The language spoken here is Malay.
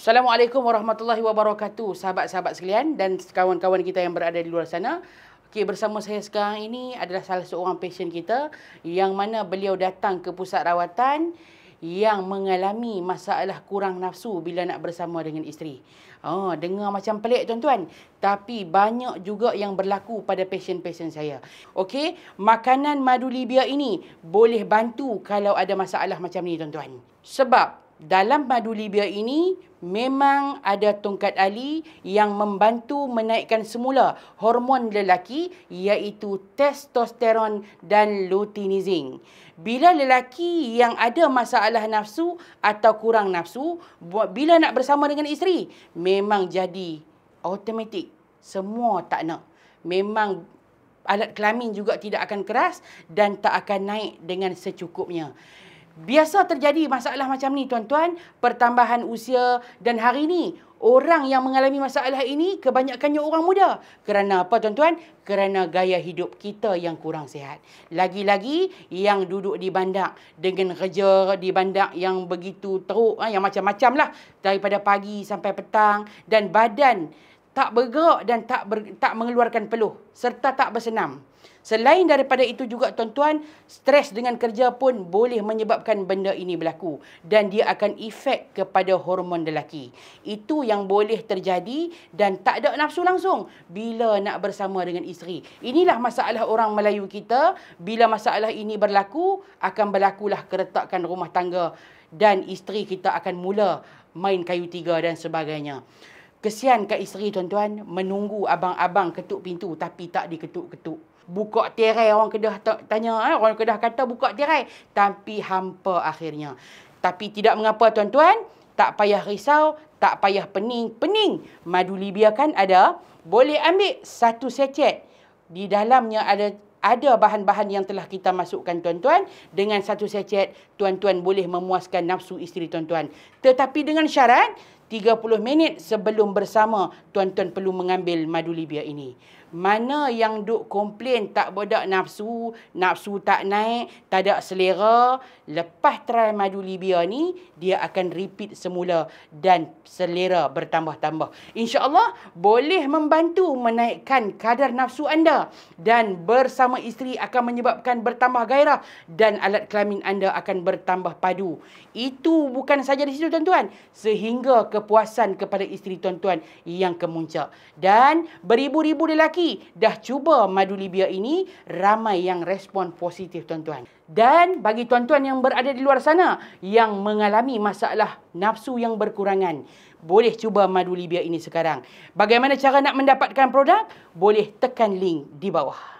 Assalamualaikum warahmatullahi wabarakatuh sahabat-sahabat sekalian dan kawan-kawan kita yang berada di luar sana. Okey bersama saya sekarang ini adalah salah seorang pasien kita yang mana beliau datang ke pusat rawatan yang mengalami masalah kurang nafsu bila nak bersama dengan isteri. Oh, dengar macam pelik tuan-tuan. Tapi banyak juga yang berlaku pada pasien-pasien saya. Okey, makanan madu Libya ini boleh bantu kalau ada masalah macam ni tuan-tuan. Sebab dalam madu Libya ini memang ada tongkat ali yang membantu menaikkan semula hormon lelaki iaitu testosteron dan luteinizing. Bila lelaki yang ada masalah nafsu atau kurang nafsu bila nak bersama dengan isteri memang jadi automatik semua tak nak. Memang alat kelamin juga tidak akan keras dan tak akan naik dengan secukupnya biasa terjadi masalah macam ni tuan-tuan pertambahan usia dan hari ini orang yang mengalami masalah ini kebanyakannya orang muda kerana apa tuan-tuan kerana gaya hidup kita yang kurang sihat lagi-lagi yang duduk di bandar dengan kerja di bandar yang begitu teruk eh, yang macam-macam lah daripada pagi sampai petang dan badan tak bergerak dan tak ber, tak mengeluarkan peluh serta tak bersenam. Selain daripada itu juga tuan-tuan, stres dengan kerja pun boleh menyebabkan benda ini berlaku dan dia akan efek kepada hormon lelaki. Itu yang boleh terjadi dan tak ada nafsu langsung bila nak bersama dengan isteri. Inilah masalah orang Melayu kita, bila masalah ini berlaku, akan berlakulah keretakan rumah tangga dan isteri kita akan mula main kayu tiga dan sebagainya. Kesian kat isteri tuan-tuan menunggu abang-abang ketuk pintu tapi tak diketuk-ketuk. Buka tirai orang kedah tanya, eh, orang kedah kata buka tirai. Tapi hampa akhirnya. Tapi tidak mengapa tuan-tuan, tak payah risau, tak payah pening. Pening, madu Libya kan ada. Boleh ambil satu secet. Di dalamnya ada ada bahan-bahan yang telah kita masukkan tuan-tuan. Dengan satu secet, tuan-tuan boleh memuaskan nafsu isteri tuan-tuan. Tetapi dengan syarat, 30 minit sebelum bersama tuan-tuan perlu mengambil madu Libya ini mana yang duk komplain tak bodak nafsu, nafsu tak naik, tak ada selera, lepas try madu Libya ni, dia akan repeat semula dan selera bertambah-tambah. InsyaAllah boleh membantu menaikkan kadar nafsu anda dan bersama isteri akan menyebabkan bertambah gairah dan alat kelamin anda akan bertambah padu. Itu bukan saja di situ tuan-tuan. Sehingga kepuasan kepada isteri tuan-tuan yang kemuncak. Dan beribu-ribu lelaki lelaki dah cuba madu Libya ini, ramai yang respon positif tuan-tuan. Dan bagi tuan-tuan yang berada di luar sana yang mengalami masalah nafsu yang berkurangan, boleh cuba madu Libya ini sekarang. Bagaimana cara nak mendapatkan produk? Boleh tekan link di bawah.